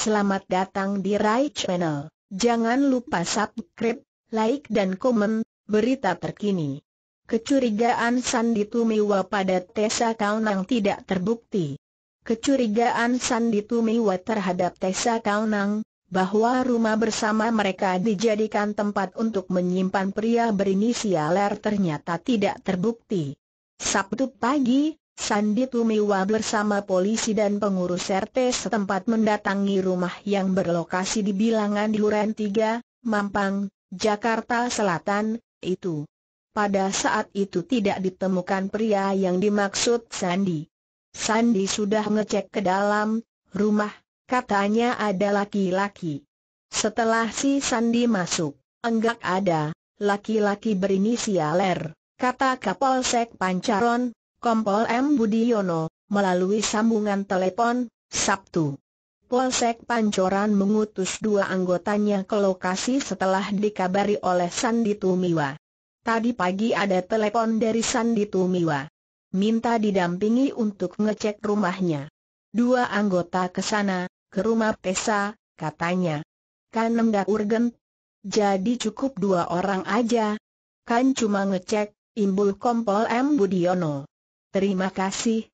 Selamat datang di Rai Channel. Jangan lupa subscribe, like dan komen, berita terkini. Kecurigaan Sandi Tumiwa pada Tessa Kaunang tidak terbukti. Kecurigaan Sandi Tumiwa terhadap Tessa Kaunang, bahwa rumah bersama mereka dijadikan tempat untuk menyimpan pria berinisial R ternyata tidak terbukti. Sabtu pagi, Sandi Tumiwa bersama polisi dan pengurus RT setempat mendatangi rumah yang berlokasi di bilangan Duren 3, Mampang, Jakarta Selatan, itu. Pada saat itu tidak ditemukan pria yang dimaksud Sandi. Sandi sudah ngecek ke dalam rumah, katanya ada laki-laki. Setelah si Sandi masuk, enggak ada, laki-laki berinisial R, kata Kapolsek Pancaron, Kompol M. Budiono, melalui sambungan telepon, Sabtu. Polsek Pancoran mengutus dua anggotanya ke lokasi setelah dikabari oleh Sandi Tumiwa. Tadi pagi ada telepon dari Sandi Tumiwa. Minta didampingi untuk ngecek rumahnya. Dua anggota ke sana, ke rumah Pesa, katanya. Kan enggak urgent. Jadi cukup dua orang aja. Kan cuma ngecek, imbul kompol M. Budiono. Terima kasih,